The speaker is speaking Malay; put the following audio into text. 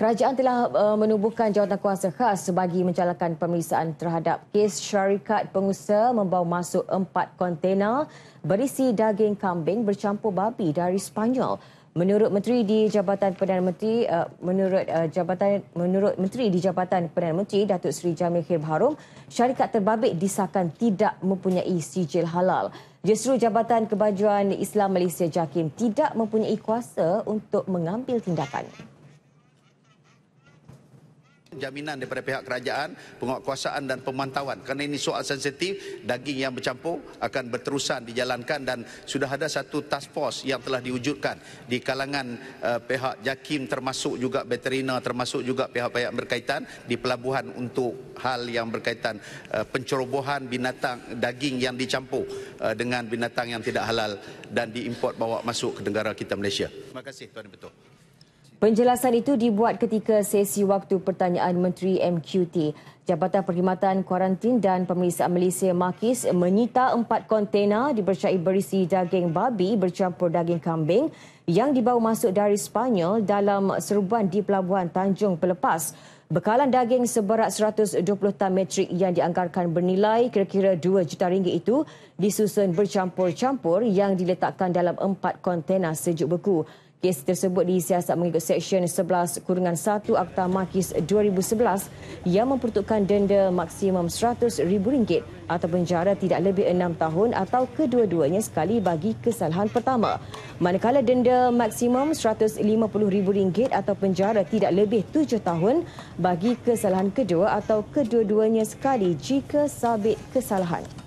Kerajaan telah eh, menubuhkan jawatankuasa khas bagi menjalankan pemeriksaan terhadap kes syarikat pengusaha membawa masuk empat kontena berisi daging kambing bercampur babi dari Sepanyol. Menurut Menteri di Jabatan Perdana Menteri, eh, menurut eh, Jabatan menurut Menteri di Jabatan Perdana Menteri Datuk Seri Jamil Khair Baharum, syarikat terbabit disahkan tidak mempunyai sijil halal. Justru Jabatan Kebajuan Islam Malaysia JAKIM tidak mempunyai kuasa untuk mengambil tindakan jaminan daripada pihak kerajaan, penguatkuasaan dan pemantauan. Kerana ini soal sensitif, daging yang bercampur akan berterusan dijalankan dan sudah ada satu task force yang telah diwujudkan di kalangan uh, pihak JAKIM termasuk juga veterina termasuk juga pihak-pihak berkaitan di pelabuhan untuk hal yang berkaitan uh, pencerobohan binatang daging yang dicampur uh, dengan binatang yang tidak halal dan diimport bawa masuk ke negara kita Malaysia. Terima kasih Tuan Betul. Penjelasan itu dibuat ketika sesi waktu pertanyaan Menteri MQT. Jabatan Perkhidmatan Kuarantin dan Pemeriksaan Malaysia Makis menyita empat kontena dipercayai berisi daging babi bercampur daging kambing yang dibawa masuk dari Sepanyol dalam serubuan di Pelabuhan Tanjung Pelepas. Bekalan daging seberat 120 tan metrik yang dianggarkan bernilai kira-kira 2 juta ringgit itu disusun bercampur-campur yang diletakkan dalam empat kontena sejuk beku. Kes tersebut disiasat mengikut Seksyen 11 Kurungan 1 Akta Makis 2011 yang memperuntukkan denda maksimum RM100,000 atau penjara tidak lebih 6 tahun atau kedua-duanya sekali bagi kesalahan pertama. Manakala denda maksimum RM150,000 atau penjara tidak lebih 7 tahun bagi kesalahan kedua atau kedua-duanya sekali jika sabit kesalahan.